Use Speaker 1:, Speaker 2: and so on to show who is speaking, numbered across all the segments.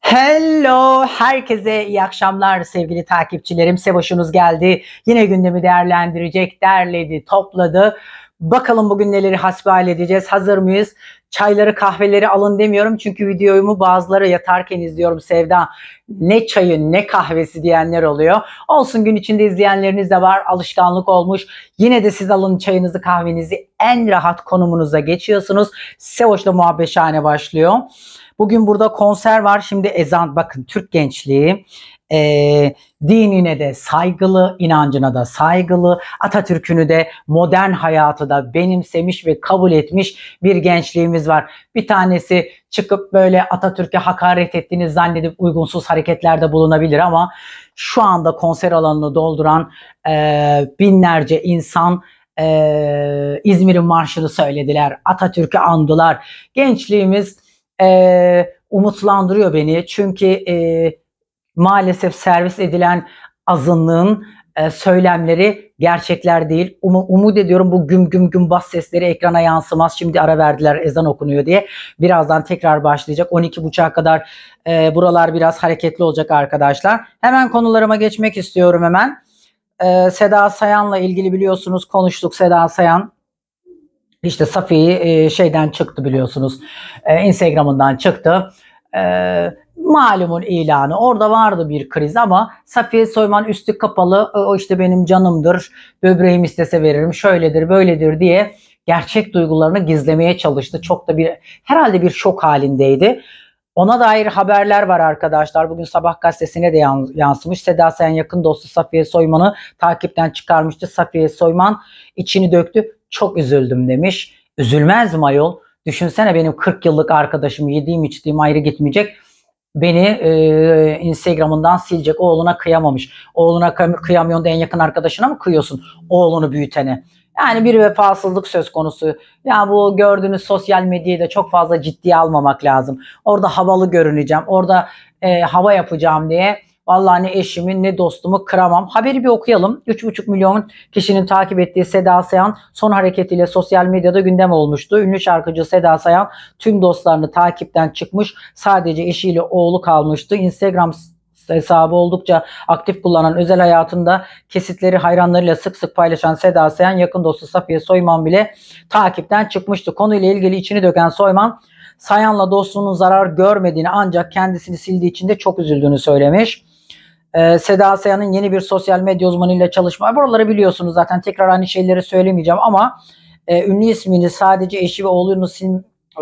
Speaker 1: Hello, herkese iyi akşamlar sevgili takipçilerim. Size geldi. Yine gündemi değerlendirecek, derledi, topladı. Bakalım bugün neleri hasbihal edeceğiz. Hazır mıyız? Çayları kahveleri alın demiyorum. Çünkü videomu bazıları yatarken izliyorum Sevda. Ne çayı ne kahvesi diyenler oluyor. Olsun gün içinde izleyenleriniz de var. Alışkanlık olmuş. Yine de siz alın çayınızı kahvenizi. En rahat konumunuza geçiyorsunuz. Sevoş'la muhabbetşhane başlıyor. Bugün burada konser var. Şimdi ezan bakın Türk gençliği e, dinine de saygılı, inancına da saygılı, Atatürk'ünü de modern hayatı da benimsemiş ve kabul etmiş bir gençliğimiz var. Bir tanesi çıkıp böyle Atatürk'e hakaret ettiğini zannedip uygunsuz hareketlerde bulunabilir ama şu anda konser alanını dolduran e, binlerce insan e, İzmir'in marşını söylediler, Atatürk'ü andılar. Gençliğimiz e, umutlandırıyor beni çünkü e, maalesef servis edilen azınlığın e, söylemleri gerçekler değil. Um, umut ediyorum bu güm güm güm bas sesleri ekrana yansımaz. Şimdi ara verdiler ezan okunuyor diye. Birazdan tekrar başlayacak. 12.30'a kadar e, buralar biraz hareketli olacak arkadaşlar. Hemen konularıma geçmek istiyorum hemen. E, Seda Sayan'la ilgili biliyorsunuz konuştuk Seda Sayan. İşte Safi e, şeyden çıktı biliyorsunuz. E, Instagram'ından çıktı e, malumun ilanı. Orada vardı bir kriz ama Safiye Soyman üstü kapalı o işte benim canımdır, böbreğim istese veririm, şöyledir, böyledir diye gerçek duygularını gizlemeye çalıştı. Çok da bir herhalde bir şok halindeydi. Ona dair haberler var arkadaşlar. Bugün sabah gazetesine de yansımış. Seda Sayan yakın dostu Safiye Soyman'ı takipten çıkarmıştı. Safiye Soyman içini döktü. Çok üzüldüm demiş. Üzülmez mi ayol? Düşünsene benim 40 yıllık arkadaşım yediğim içtiğim ayrı gitmeyecek. Beni e, Instagram'ından silecek. Oğluna kıyamamış. Oğluna kıyamıyorsun da en yakın arkadaşına mı kıyıyorsun? Oğlunu büyütene. Yani bir vefasızlık söz konusu. Ya bu gördüğünüz sosyal medyayı da çok fazla ciddiye almamak lazım. Orada havalı görüneceğim. Orada e, hava yapacağım diye Vallahi ne eşimi ne dostumu kıramam. Haberi bir okuyalım. 3,5 milyon kişinin takip ettiği Seda Sayan son hareketiyle sosyal medyada gündem olmuştu. Ünlü şarkıcı Seda Sayan tüm dostlarını takipten çıkmış. Sadece eşiyle oğlu kalmıştı. Instagram hesabı oldukça aktif kullanan özel hayatında kesitleri hayranlarıyla sık sık paylaşan Seda Sayan yakın dostu Safiye Soyman bile takipten çıkmıştı. Konuyla ilgili içini döken Soyman Sayan'la dostluğunun zarar görmediğini ancak kendisini sildiği için de çok üzüldüğünü söylemiş. E, Seda Sayan'ın yeni bir sosyal medya uzmanıyla çalışma. Buraları biliyorsunuz zaten tekrar aynı şeyleri söylemeyeceğim ama e, ünlü ismini sadece eşi ve oğlunu sil,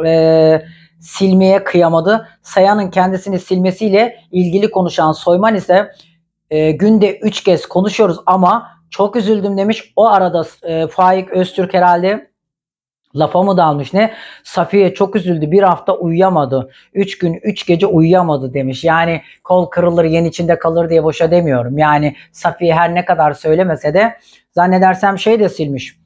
Speaker 1: e, silmeye kıyamadı. Sayan'ın kendisini silmesiyle ilgili konuşan Soyman ise e, günde 3 kez konuşuyoruz ama çok üzüldüm demiş. O arada e, Faik Öztürk herhalde Lafa mı dalmış ne? Safiye çok üzüldü. Bir hafta uyuyamadı. Üç gün, üç gece uyuyamadı demiş. Yani kol kırılır, yen içinde kalır diye boşa demiyorum. Yani Safiye her ne kadar söylemese de zannedersem şey de silmiş.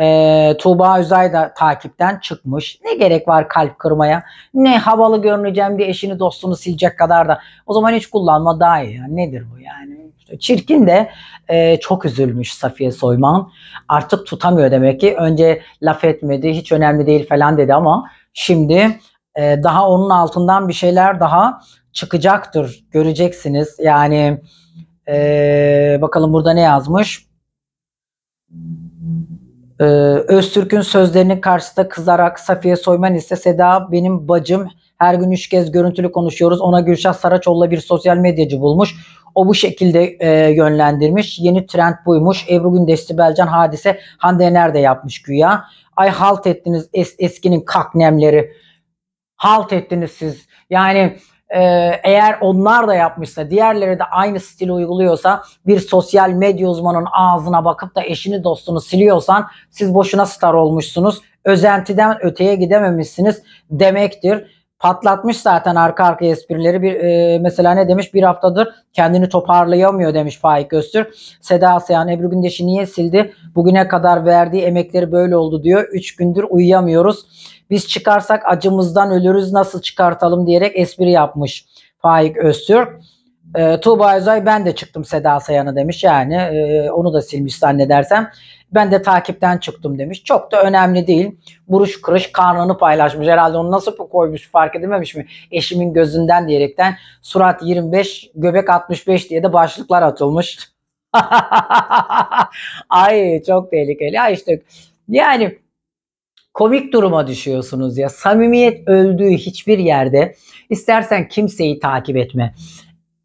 Speaker 1: Ee, Tuğba Üzay da takipten çıkmış. Ne gerek var kalp kırmaya? Ne havalı görüneceğim diye eşini dostunu silecek kadar da. O zaman hiç kullanma daha iyi. Yani nedir bu yani? Çirkin de e, çok üzülmüş Safiye Soyman. Artık tutamıyor demek ki. Önce laf etmedi, hiç önemli değil falan dedi ama şimdi e, daha onun altından bir şeyler daha çıkacaktır. Göreceksiniz. Yani e, bakalım burada ne yazmış? Ee, Öztürk'ün sözlerinin karşısında kızarak Safiye Soyman ise Seda benim bacım her gün üç kez görüntülü konuşuyoruz. Ona Gülşah Saraçoğlu'la bir sosyal medyacı bulmuş. O bu şekilde e, yönlendirmiş. Yeni trend buymuş. Ebru Gündeşli Belcan hadise Hande Yener de yapmış güya. Ay halt ettiniz es, eskinin kaknemleri. Halt ettiniz siz. Yani e, eğer onlar da yapmışsa diğerleri de aynı stili uyguluyorsa bir sosyal medya uzmanının ağzına bakıp da eşini dostunu siliyorsan siz boşuna star olmuşsunuz özentiden öteye gidememişsiniz demektir patlatmış zaten arka arka esprileri. Bir, e, mesela ne demiş? Bir haftadır kendini toparlayamıyor demiş Faik Öztürk. Seda Sayan Ebru Gündeş'i niye sildi? Bugüne kadar verdiği emekleri böyle oldu diyor. Üç gündür uyuyamıyoruz. Biz çıkarsak acımızdan ölürüz nasıl çıkartalım diyerek espri yapmış Faik Öztürk. E, Tuğba Özay ben de çıktım Seda Sayan'ı demiş. Yani e, onu da silmiş zannedersem. Ben de takipten çıktım demiş. Çok da önemli değil. Buruş kırış karnını paylaşmış. Herhalde onu nasıl koymuş fark edememiş mi? Eşimin gözünden diyerekten surat 25, göbek 65 diye de başlıklar atılmış. Ay çok tehlikeli. Ay işte yani komik duruma düşüyorsunuz ya. Samimiyet öldüğü hiçbir yerde istersen kimseyi takip etme.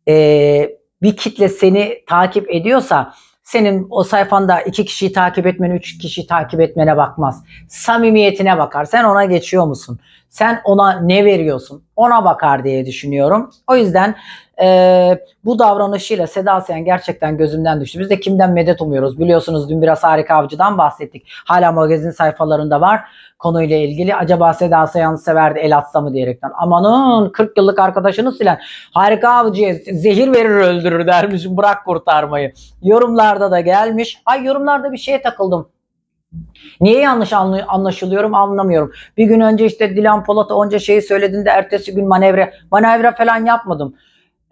Speaker 1: Ee, bir kitle seni takip ediyorsa senin o sayfanda iki kişiyi takip etmen, üç kişiyi takip etmene bakmaz. Samimiyetine bakar. Sen ona geçiyor musun? Sen ona ne veriyorsun? Ona bakar diye düşünüyorum. O yüzden e, bu davranışıyla Seda Sayan gerçekten gözümden düştü. Biz de kimden medet umuyoruz? Biliyorsunuz dün biraz Harika Avcı'dan bahsettik. Hala magazin sayfalarında var konuyla ilgili. Acaba Seda Sayan'ı severdi el atsa mı diyerekten. Amanın 40 yıllık arkadaşını silen Harika Avcı'ya zehir verir öldürür dermiş. Bırak kurtarmayı. Yorumlarda da gelmiş. Ay yorumlarda bir şeye takıldım. Niye yanlış anlaşılıyorum anlamıyorum. Bir gün önce işte Dilan Polat'a onca şeyi söylediğinde ertesi gün manevra manevra falan yapmadım.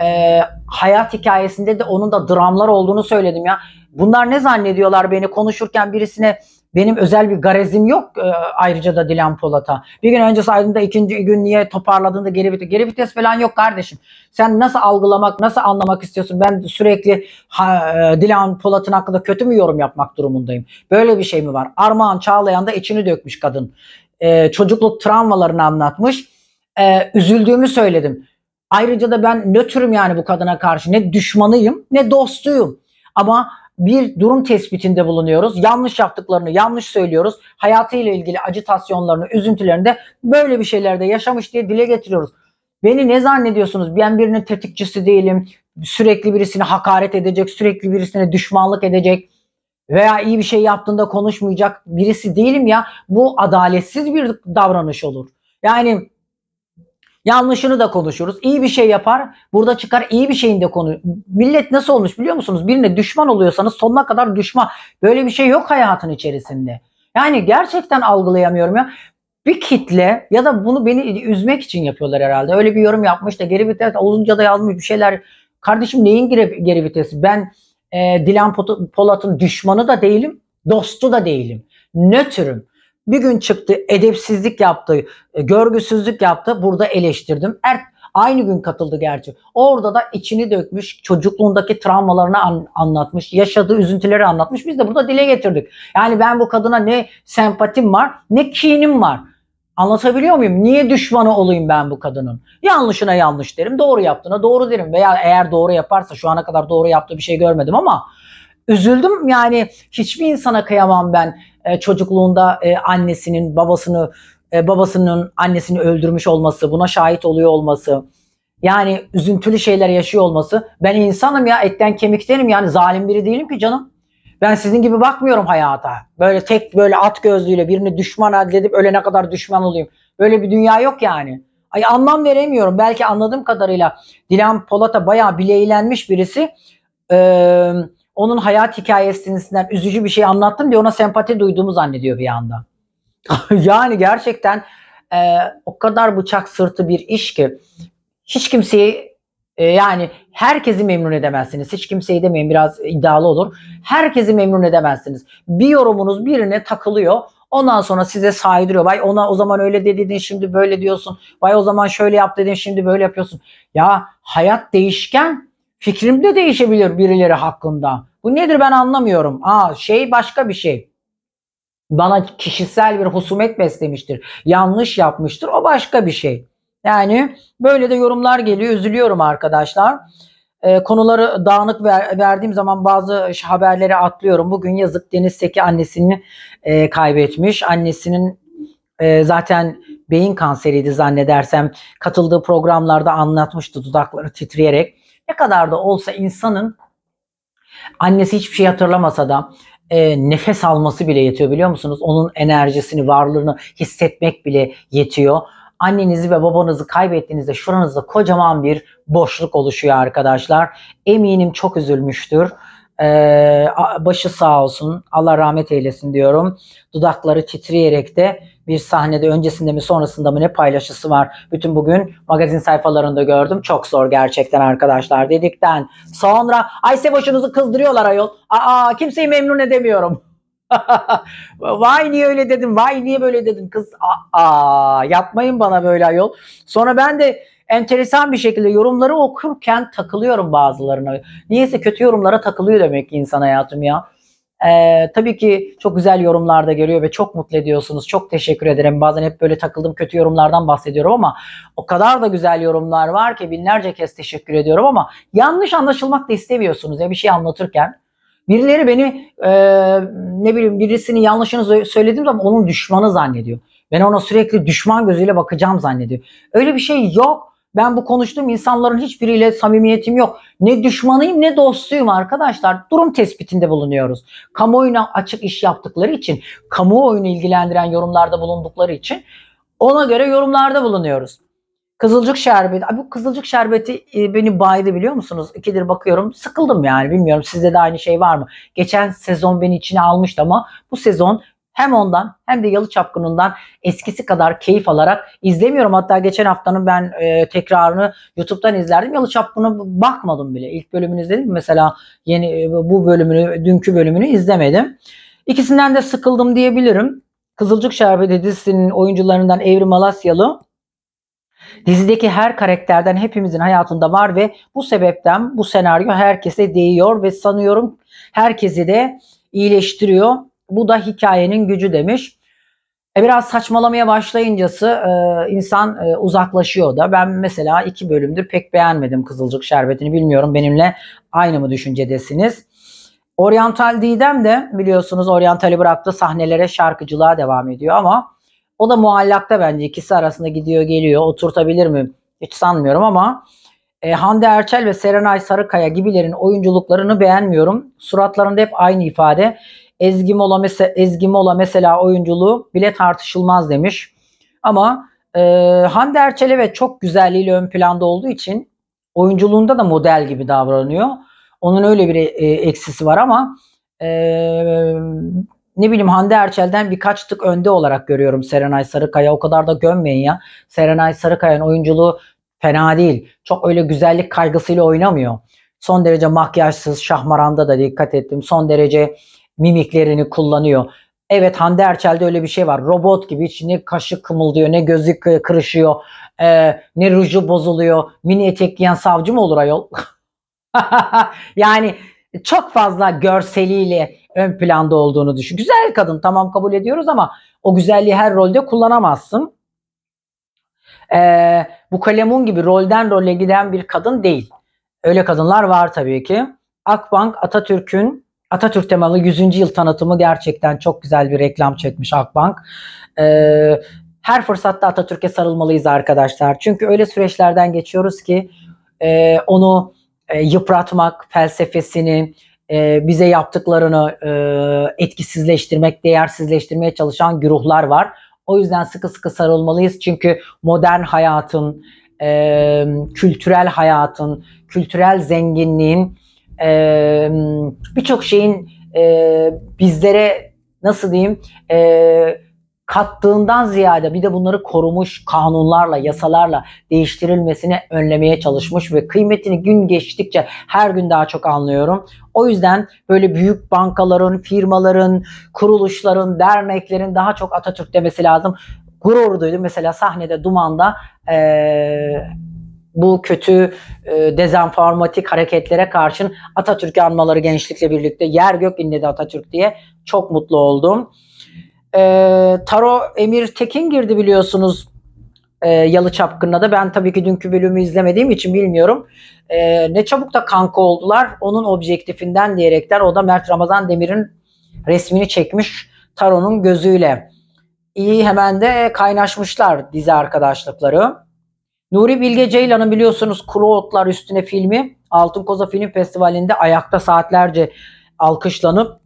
Speaker 1: Ee, hayat hikayesinde de onun da dramlar olduğunu söyledim ya. Bunlar ne zannediyorlar beni konuşurken birisine benim özel bir garezim yok e, ayrıca da Dilan Polat'a. Bir gün önce saydığında ikinci gün niye toparladığında geri vites. Geri vites falan yok kardeşim. Sen nasıl algılamak, nasıl anlamak istiyorsun? Ben sürekli ha, e, Dilan Polat'ın hakkında kötü mü yorum yapmak durumundayım? Böyle bir şey mi var? Armağan Çağlayan da içini dökmüş kadın. E, çocukluk travmalarını anlatmış. E, üzüldüğümü söyledim. Ayrıca da ben nötrüm yani bu kadına karşı. Ne düşmanıyım ne dostuyum. Ama bir durum tespitinde bulunuyoruz. Yanlış yaptıklarını yanlış söylüyoruz. Hayatıyla ilgili acitasyonlarını, üzüntülerini de böyle bir şeylerde yaşamış diye dile getiriyoruz. Beni ne zannediyorsunuz? Ben birinin tetikçisi değilim. Sürekli birisini hakaret edecek, sürekli birisine düşmanlık edecek veya iyi bir şey yaptığında konuşmayacak birisi değilim ya. Bu adaletsiz bir davranış olur. Yani Yanlışını da konuşuruz. İyi bir şey yapar. Burada çıkar iyi bir şeyin de konu. Millet nasıl olmuş biliyor musunuz? Birine düşman oluyorsanız sonuna kadar düşman. Böyle bir şey yok hayatın içerisinde. Yani gerçekten algılayamıyorum ya. Bir kitle ya da bunu beni üzmek için yapıyorlar herhalde. Öyle bir yorum yapmış da geri vites olunca da yazmış bir şeyler. Kardeşim neyin geri, vitesi? Ben e, Dilan Polat'ın düşmanı da değilim, dostu da değilim. Nötrüm bir gün çıktı edepsizlik yaptı, e, görgüsüzlük yaptı. Burada eleştirdim. Er, aynı gün katıldı gerçi. Orada da içini dökmüş, çocukluğundaki travmalarını an, anlatmış, yaşadığı üzüntüleri anlatmış. Biz de burada dile getirdik. Yani ben bu kadına ne sempatim var, ne kinim var. Anlatabiliyor muyum? Niye düşmanı olayım ben bu kadının? Yanlışına yanlış derim, doğru yaptığına doğru derim. Veya eğer doğru yaparsa şu ana kadar doğru yaptığı bir şey görmedim ama üzüldüm. Yani hiçbir insana kıyamam ben e, çocukluğunda e, annesinin babasını e, babasının annesini öldürmüş olması, buna şahit oluyor olması. Yani üzüntülü şeyler yaşıyor olması. Ben insanım ya etten kemiktenim yani zalim biri değilim ki canım. Ben sizin gibi bakmıyorum hayata. Böyle tek böyle at gözlüğüyle birini düşman adledip ölene kadar düşman olayım. Böyle bir dünya yok yani. Ay anlam veremiyorum. Belki anladığım kadarıyla Dilan Polat'a bayağı bileylenmiş birisi. Ee, onun hayat hikayesinden üzücü bir şey anlattım diye ona sempati duyduğumu zannediyor bir anda. yani gerçekten e, o kadar bıçak sırtı bir iş ki hiç kimseyi e, yani herkesi memnun edemezsiniz. Hiç kimseyi demeyin biraz iddialı olur. Herkesi memnun edemezsiniz. Bir yorumunuz birine takılıyor. Ondan sonra size saydırıyor. Vay ona o zaman öyle dedin şimdi böyle diyorsun. Vay o zaman şöyle yap dedin şimdi böyle yapıyorsun. Ya hayat değişken Fikrim de değişebilir birileri hakkında. Bu nedir ben anlamıyorum. Aa şey başka bir şey. Bana kişisel bir husumet beslemiştir. Yanlış yapmıştır. O başka bir şey. Yani böyle de yorumlar geliyor. Üzülüyorum arkadaşlar. Ee, konuları dağınık ver, verdiğim zaman bazı haberleri atlıyorum. Bugün yazık Deniz Seki annesini e, kaybetmiş. Annesinin e, zaten beyin kanseriydi zannedersem. Katıldığı programlarda anlatmıştı dudakları titreyerek. Ne kadar da olsa insanın annesi hiçbir şey hatırlamasa da e, nefes alması bile yetiyor biliyor musunuz? Onun enerjisini, varlığını hissetmek bile yetiyor. Annenizi ve babanızı kaybettiğinizde şuranızda kocaman bir boşluk oluşuyor arkadaşlar. Eminim çok üzülmüştür. Ee, başı sağ olsun. Allah rahmet eylesin diyorum. Dudakları titreyerek de bir sahnede öncesinde mi sonrasında mı ne paylaşısı var. Bütün bugün magazin sayfalarında gördüm. Çok zor gerçekten arkadaşlar dedikten sonra ay başınızı kızdırıyorlar ayol. Aa kimseyi memnun edemiyorum. vay niye öyle dedim vay niye böyle dedim kız aa yapmayın bana böyle ayol. Sonra ben de enteresan bir şekilde yorumları okurken takılıyorum bazılarına. Niyeyse kötü yorumlara takılıyor demek ki insan hayatım ya. Ee, tabii ki çok güzel yorumlar da görüyor ve çok mutlu ediyorsunuz. Çok teşekkür ederim. Bazen hep böyle takıldım kötü yorumlardan bahsediyorum ama o kadar da güzel yorumlar var ki binlerce kez teşekkür ediyorum ama yanlış anlaşılmak da istemiyorsunuz ya bir şey anlatırken. Birileri beni e, ne bileyim birisini yanlışını söylediğim zaman onun düşmanı zannediyor. Ben ona sürekli düşman gözüyle bakacağım zannediyor. Öyle bir şey yok. Ben bu konuştuğum insanların hiçbiriyle samimiyetim yok. Ne düşmanıyım ne dostuyum arkadaşlar. Durum tespitinde bulunuyoruz. Kamuoyuna açık iş yaptıkları için, kamuoyunu ilgilendiren yorumlarda bulundukları için ona göre yorumlarda bulunuyoruz. Kızılcık şerbeti. Abi bu kızılcık şerbeti e, beni baydı biliyor musunuz? İkidir bakıyorum. Sıkıldım yani bilmiyorum sizde de aynı şey var mı? Geçen sezon beni içine almıştı ama bu sezon hem ondan hem de Yalı Çapkın'ından eskisi kadar keyif alarak izlemiyorum. Hatta geçen haftanın ben e, tekrarını YouTube'dan izlerdim. Yalı Çapkın'a bakmadım bile. İlk bölümünü izledim. Mesela yeni e, bu bölümünü, dünkü bölümünü izlemedim. İkisinden de sıkıldım diyebilirim. Kızılcık Şerbeti dizisinin oyuncularından Evrim Alasyalı Dizideki her karakterden hepimizin hayatında var ve bu sebepten bu senaryo herkese değiyor ve sanıyorum herkesi de iyileştiriyor. Bu da hikayenin gücü demiş. E biraz saçmalamaya başlayıncası e, insan e, uzaklaşıyor da. Ben mesela iki bölümdür pek beğenmedim Kızılcık Şerbeti'ni. Bilmiyorum benimle aynı mı düşüncedesiniz. Oriental Didem de biliyorsunuz Oriental'i bıraktı sahnelere şarkıcılığa devam ediyor ama o da muallakta bence ikisi arasında gidiyor geliyor oturtabilir mi hiç sanmıyorum ama e, Hande Erçel ve Serenay Sarıkaya gibilerin oyunculuklarını beğenmiyorum. Suratlarında hep aynı ifade. Ezgi Mola, mese Ezgi Mola mesela oyunculuğu bile tartışılmaz demiş. Ama e, Hande Erçel evet çok güzelliğiyle ön planda olduğu için oyunculuğunda da model gibi davranıyor. Onun öyle bir e, eksisi var ama e, ne bileyim Hande Erçel'den birkaç tık önde olarak görüyorum Serenay Sarıkaya. O kadar da gömmeyin ya. Serenay Sarıkaya'nın oyunculuğu fena değil. Çok öyle güzellik kaygısıyla oynamıyor. Son derece makyajsız, şahmaranda da dikkat ettim. Son derece mimiklerini kullanıyor. Evet Hande Erçel'de öyle bir şey var. Robot gibi hiç ne kaşık kımıldıyor ne gözü kırışıyor e, ne ruju bozuluyor. Mini etek giyen savcı mı olur ayol? yani çok fazla görseliyle ön planda olduğunu düşün. Güzel kadın tamam kabul ediyoruz ama o güzelliği her rolde kullanamazsın. Ee, bu kalemun gibi rolden role giden bir kadın değil. Öyle kadınlar var tabii ki. Akbank Atatürk'ün Atatürk temalı 100. yıl tanıtımı gerçekten çok güzel bir reklam çekmiş Akbank. Ee, her fırsatta Atatürk'e sarılmalıyız arkadaşlar. Çünkü öyle süreçlerden geçiyoruz ki e, onu e, yıpratmak, felsefesini, e, bize yaptıklarını e, etkisizleştirmek, değersizleştirmeye çalışan güruhlar var. O yüzden sıkı sıkı sarılmalıyız. Çünkü modern hayatın, e, kültürel hayatın, kültürel zenginliğin e, birçok şeyin e, bizlere nasıl diyeyim e, kattığından ziyade bir de bunları korumuş kanunlarla, yasalarla değiştirilmesini önlemeye çalışmış ve kıymetini gün geçtikçe her gün daha çok anlıyorum. O yüzden böyle büyük bankaların, firmaların, kuruluşların, derneklerin daha çok Atatürk demesi lazım. Gurur duydum. Mesela sahnede Duman'da ee, bu kötü e, dezenformatik hareketlere karşın Atatürk anmaları gençlikle birlikte yer gök inledi Atatürk diye çok mutlu oldum. E, Taro Emir Tekin girdi biliyorsunuz e, Yalı Çapkın'la da. Ben tabii ki dünkü bölümü izlemediğim için bilmiyorum. E, ne çabuk da kanka oldular. Onun objektifinden diyerekler o da Mert Ramazan Demir'in resmini çekmiş Taro'nun gözüyle. İyi hemen de kaynaşmışlar dizi arkadaşlıkları. Nuri Bilge Ceylan'ın biliyorsunuz Kuru Otlar Üstüne filmi Altın Koza Film Festivali'nde ayakta saatlerce alkışlanıp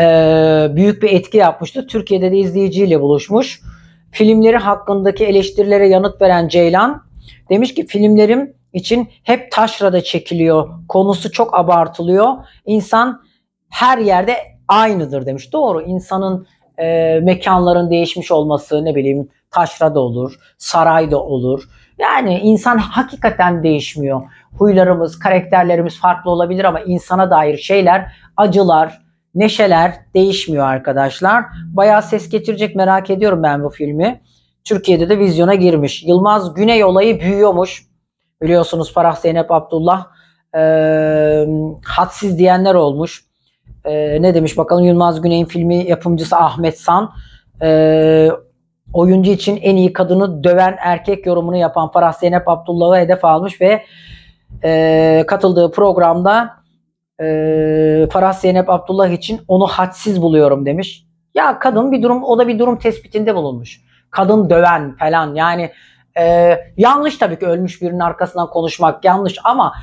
Speaker 1: e, büyük bir etki yapmıştı. Türkiye'de de izleyiciyle buluşmuş. Filmleri hakkındaki eleştirilere yanıt veren Ceylan demiş ki filmlerim için hep taşrada çekiliyor. Konusu çok abartılıyor. İnsan her yerde aynıdır demiş. Doğru insanın e, mekanların değişmiş olması ne bileyim taşra da olur, saray da olur. Yani insan hakikaten değişmiyor. Huylarımız, karakterlerimiz farklı olabilir ama insana dair şeyler, acılar, neşeler değişmiyor arkadaşlar. Bayağı ses getirecek merak ediyorum ben bu filmi. Türkiye'de de vizyona girmiş. Yılmaz Güney olayı büyüyormuş. Biliyorsunuz Farah Zeynep Abdullah e, hadsiz diyenler olmuş. E, ne demiş bakalım Yılmaz Güney'in filmi yapımcısı Ahmet San. E, Oyuncu için en iyi kadını döven erkek yorumunu yapan Farah Zeynep Abdullah'ı hedef almış ve e, katıldığı programda e, Farah Zeynep Abdullah için onu hadsiz buluyorum demiş. Ya kadın bir durum o da bir durum tespitinde bulunmuş. Kadın döven falan yani e, yanlış tabii ki ölmüş birinin arkasından konuşmak yanlış ama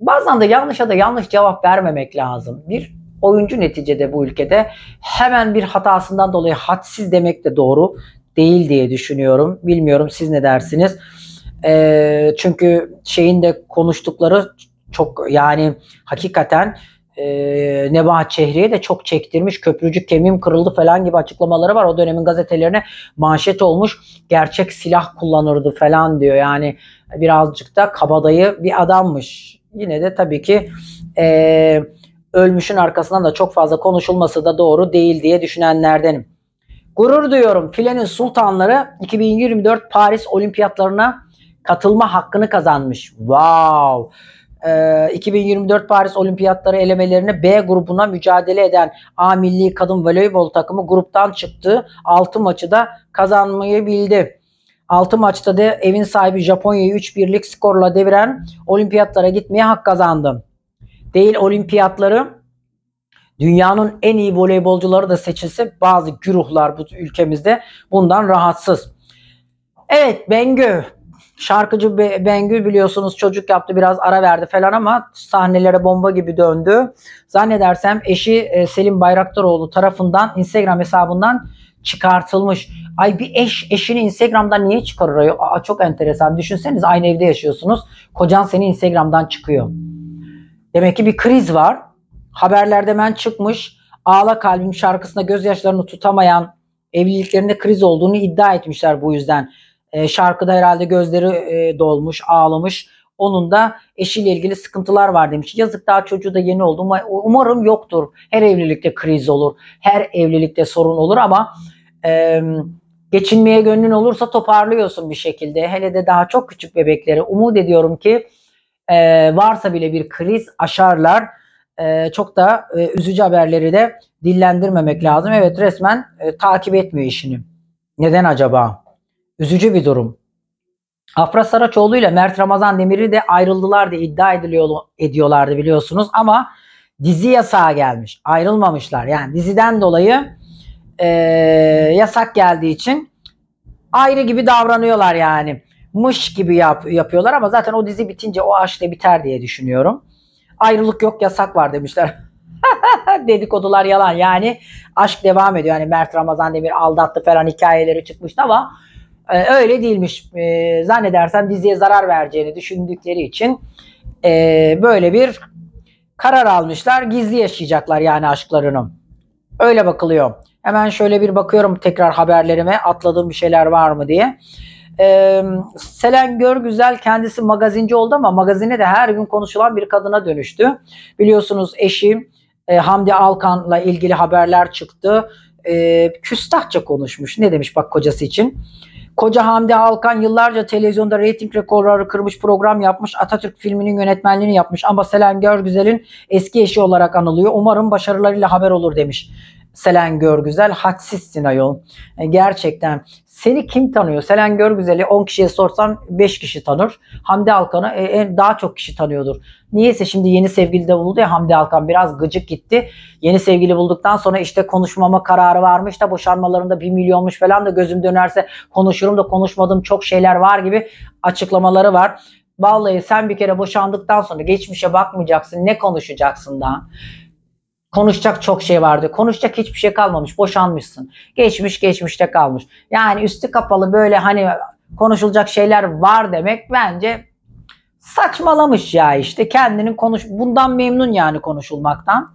Speaker 1: bazen de yanlışa da yanlış cevap vermemek lazım. Bir oyuncu neticede bu ülkede hemen bir hatasından dolayı hadsiz demek de doğru değil diye düşünüyorum. Bilmiyorum siz ne dersiniz? E, çünkü şeyin de konuştukları çok yani hakikaten e, Nebahat Çehri'ye de çok çektirmiş. Köprücük kemiğim kırıldı falan gibi açıklamaları var. O dönemin gazetelerine manşet olmuş. Gerçek silah kullanırdı falan diyor. Yani birazcık da kabadayı bir adammış. Yine de tabii ki e, ölmüşün arkasından da çok fazla konuşulması da doğru değil diye düşünenlerdenim. Gurur duyuyorum. Filenin sultanları 2024 Paris Olimpiyatlarına katılma hakkını kazanmış. Wow. Ee, 2024 Paris Olimpiyatları elemelerine B grubuna mücadele eden A Milli Kadın Voleybol takımı gruptan çıktı. 6 maçı da kazanmayı bildi. 6 maçta da evin sahibi Japonya'yı 3-1'lik skorla deviren olimpiyatlara gitmeye hak kazandı. Değil olimpiyatları dünyanın en iyi voleybolcuları da seçilse bazı güruhlar bu ülkemizde bundan rahatsız. Evet Bengü şarkıcı Bengü biliyorsunuz çocuk yaptı biraz ara verdi falan ama sahnelere bomba gibi döndü. Zannedersem eşi e, Selim Bayraktaroğlu tarafından Instagram hesabından çıkartılmış. Ay bir eş eşini Instagram'dan niye çıkarıyor? Aa, çok enteresan. Düşünseniz aynı evde yaşıyorsunuz. Kocan seni Instagram'dan çıkıyor. Demek ki bir kriz var haberlerde men çıkmış Ağla Kalbim şarkısında gözyaşlarını tutamayan evliliklerinde kriz olduğunu iddia etmişler bu yüzden. E, şarkıda herhalde gözleri e, dolmuş, ağlamış. Onun da eşiyle ilgili sıkıntılar var demiş. Yazık daha çocuğu da yeni oldu. Umarım yoktur. Her evlilikte kriz olur. Her evlilikte sorun olur ama e, geçinmeye gönlün olursa toparlıyorsun bir şekilde. Hele de daha çok küçük bebeklere. Umut ediyorum ki e, varsa bile bir kriz aşarlar ee, çok da e, üzücü haberleri de dillendirmemek lazım. Evet resmen e, takip etmiyor işini. Neden acaba? Üzücü bir durum. Afra Saraçoğlu ile Mert Ramazan Demir'i de ayrıldılar diye iddia ediliyor, ediyorlardı biliyorsunuz ama dizi yasağı gelmiş. Ayrılmamışlar. Yani diziden dolayı e, yasak geldiği için ayrı gibi davranıyorlar yani. Mış gibi yap, yapıyorlar ama zaten o dizi bitince o aşk da biter diye düşünüyorum ayrılık yok yasak var demişler. Dedikodular yalan yani aşk devam ediyor. Yani Mert Ramazan Demir aldattı falan hikayeleri çıkmıştı ama e, öyle değilmiş. E, zannedersem diziye zarar vereceğini düşündükleri için e, böyle bir karar almışlar. Gizli yaşayacaklar yani aşklarını. Öyle bakılıyor. Hemen şöyle bir bakıyorum tekrar haberlerime atladığım bir şeyler var mı diye e, Selen Görgüzel kendisi magazinci oldu ama magazine de her gün konuşulan bir kadına dönüştü. Biliyorsunuz eşi e, Hamdi Alkan'la ilgili haberler çıktı. E, küstahça konuşmuş. Ne demiş bak kocası için. Koca Hamdi Alkan yıllarca televizyonda reyting rekorları kırmış program yapmış. Atatürk filminin yönetmenliğini yapmış ama Selen Görgüzel'in eski eşi olarak anılıyor. Umarım başarılarıyla haber olur demiş. Selen Görgüzel hadsizsin ayol. E, gerçekten seni kim tanıyor? Selen Görgüzel'i 10 kişiye sorsan 5 kişi tanır. Hamdi Alkan'ı e, daha çok kişi tanıyordur. Niyeyse şimdi yeni sevgili de buldu ya Hamdi Alkan biraz gıcık gitti. Yeni sevgili bulduktan sonra işte konuşmama kararı varmış da boşanmalarında 1 milyonmuş falan da gözüm dönerse konuşurum da konuşmadığım çok şeyler var gibi açıklamaları var. Vallahi sen bir kere boşandıktan sonra geçmişe bakmayacaksın. Ne konuşacaksın daha? Konuşacak çok şey vardı. Konuşacak hiçbir şey kalmamış. Boşanmışsın. Geçmiş geçmişte kalmış. Yani üstü kapalı böyle hani konuşulacak şeyler var demek bence saçmalamış ya işte kendinin konuş bundan memnun yani konuşulmaktan.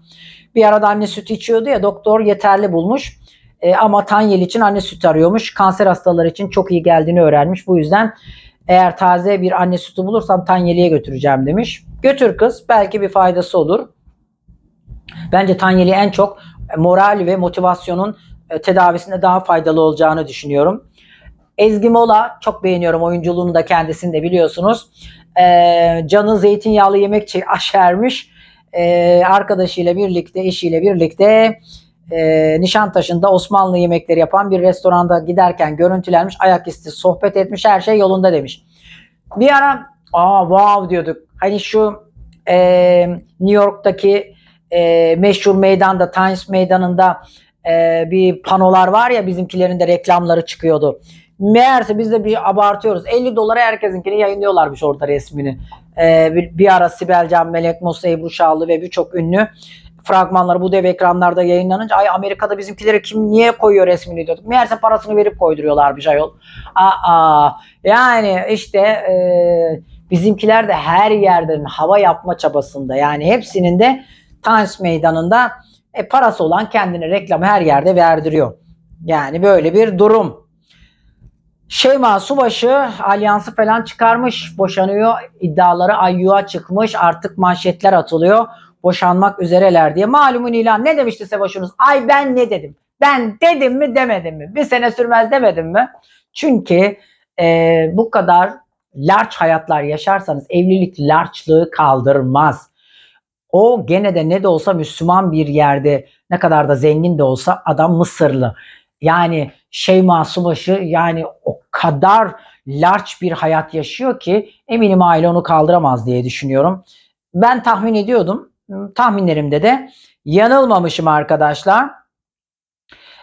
Speaker 1: Bir arada anne süt içiyordu ya doktor yeterli bulmuş. E, ama Tanyel için anne süt arıyormuş. Kanser hastaları için çok iyi geldiğini öğrenmiş. Bu yüzden eğer taze bir anne sütü bulursam Tanyeli'ye götüreceğim demiş. Götür kız belki bir faydası olur. Bence Tanyeli en çok e, moral ve motivasyonun e, tedavisinde daha faydalı olacağını düşünüyorum. Ezgi Mola çok beğeniyorum oyunculuğunu da kendisini de biliyorsunuz. Ee, canı zeytinyağlı yemek aşermiş. Ah, ee, arkadaşıyla birlikte, eşiyle birlikte e, Nişantaşı'nda Osmanlı yemekleri yapan bir restoranda giderken görüntülenmiş, ayak isti sohbet etmiş, her şey yolunda demiş. Bir ara aa wow diyorduk. Hani şu e, New York'taki e, meşhur meydanda Times meydanında e, bir panolar var ya bizimkilerin de reklamları çıkıyordu. Meğerse biz de bir abartıyoruz. 50 dolara herkesinkini yayınlıyorlarmış orada resmini. E, bir, bir ara Sibel Can, Melek Musa, Ebru Şahlı ve birçok ünlü fragmanları bu dev ekranlarda yayınlanınca ay Amerika'da bizimkileri kim niye koyuyor resmini diyorduk. Meğerse parasını verip koyduruyorlar koyduruyorlarmış ayol. Aa, yani işte e, bizimkiler de her yerden hava yapma çabasında yani hepsinin de Times meydanında e, parası olan kendini reklamı her yerde verdiriyor. Yani böyle bir durum. Şeyma Subaşı alyansı falan çıkarmış. Boşanıyor. iddiaları ayyuğa çıkmış. Artık manşetler atılıyor. Boşanmak üzereler diye. Malumun ilan. Ne demişti Sebaşınız? Ay ben ne dedim? Ben dedim mi demedim mi? Bir sene sürmez demedim mi? Çünkü e, bu kadar larç hayatlar yaşarsanız evlilik larçlığı kaldırmaz. O gene de ne de olsa Müslüman bir yerde ne kadar da zengin de olsa adam Mısırlı. Yani şey Subaşı yani o kadar large bir hayat yaşıyor ki eminim aile onu kaldıramaz diye düşünüyorum. Ben tahmin ediyordum. Hmm, tahminlerimde de yanılmamışım arkadaşlar.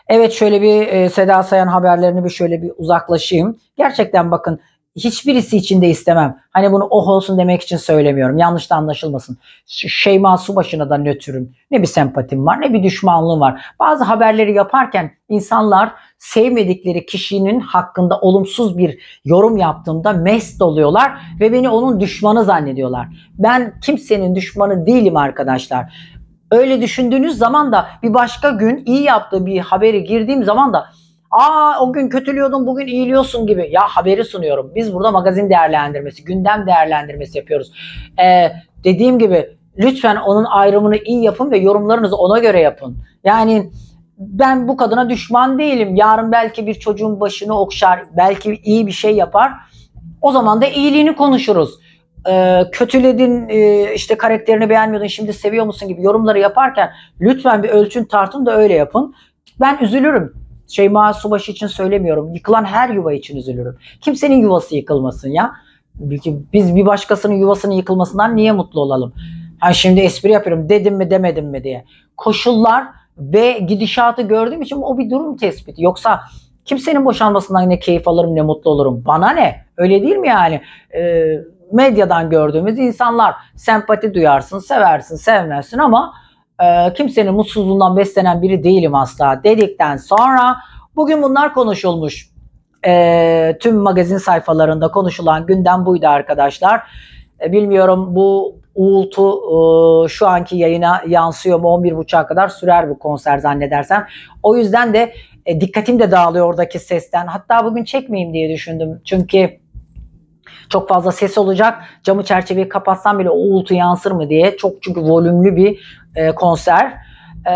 Speaker 1: Evet şöyle bir e, Seda Sayan haberlerini bir şöyle bir uzaklaşayım. Gerçekten bakın hiçbirisi için de istemem. Hani bunu oh olsun demek için söylemiyorum. Yanlış da anlaşılmasın. Şeyma başına da nötrüm. Ne bir sempatim var ne bir düşmanlığım var. Bazı haberleri yaparken insanlar sevmedikleri kişinin hakkında olumsuz bir yorum yaptığımda mest oluyorlar ve beni onun düşmanı zannediyorlar. Ben kimsenin düşmanı değilim arkadaşlar. Öyle düşündüğünüz zaman da bir başka gün iyi yaptığı bir haberi girdiğim zaman da Aa o gün kötülüyordun bugün iyiliyorsun gibi. Ya haberi sunuyorum. Biz burada magazin değerlendirmesi, gündem değerlendirmesi yapıyoruz. Ee, dediğim gibi lütfen onun ayrımını iyi yapın ve yorumlarınızı ona göre yapın. Yani ben bu kadına düşman değilim. Yarın belki bir çocuğun başını okşar, belki iyi bir şey yapar. O zaman da iyiliğini konuşuruz. Ee, kötüledin, e, işte karakterini beğenmiyordun, şimdi seviyor musun gibi yorumları yaparken lütfen bir ölçün tartın da öyle yapın. Ben üzülürüm. Şeyma Subaşı için söylemiyorum. Yıkılan her yuva için üzülürüm. Kimsenin yuvası yıkılmasın ya. Biz bir başkasının yuvasının yıkılmasından niye mutlu olalım? yani şimdi espri yapıyorum dedim mi demedim mi diye. Koşullar ve gidişatı gördüğüm için o bir durum tespiti. Yoksa kimsenin boşanmasından ne keyif alırım ne mutlu olurum. Bana ne? Öyle değil mi yani? Ee, medyadan gördüğümüz insanlar sempati duyarsın, seversin, sevmezsin ama e, kimsenin mutsuzluğundan beslenen biri değilim asla dedikten sonra bugün bunlar konuşulmuş. E, tüm magazin sayfalarında konuşulan gündem buydu arkadaşlar. E, bilmiyorum bu uğultu e, şu anki yayına yansıyor mu 11 11.30'a kadar sürer bu konser zannedersem. O yüzden de e, dikkatim de dağılıyor oradaki sesten. Hatta bugün çekmeyeyim diye düşündüm. Çünkü çok fazla ses olacak. Camı çerçeveyi kapatsam bile o uğultu yansır mı diye. Çok çünkü volümlü bir e, konser. E,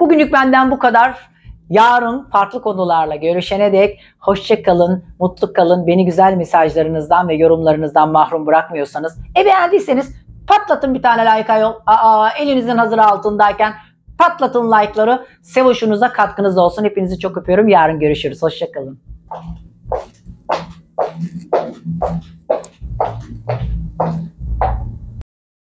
Speaker 1: bugünlük benden bu kadar. Yarın farklı konularla görüşene dek hoşça kalın, mutlu kalın. Beni güzel mesajlarınızdan ve yorumlarınızdan mahrum bırakmıyorsanız, e beğendiyseniz patlatın bir tane like yol. Aa, elinizin hazır altındayken patlatın like'ları. Sevoşunuza katkınız olsun. Hepinizi çok öpüyorum. Yarın görüşürüz. Hoşça kalın. Thank you.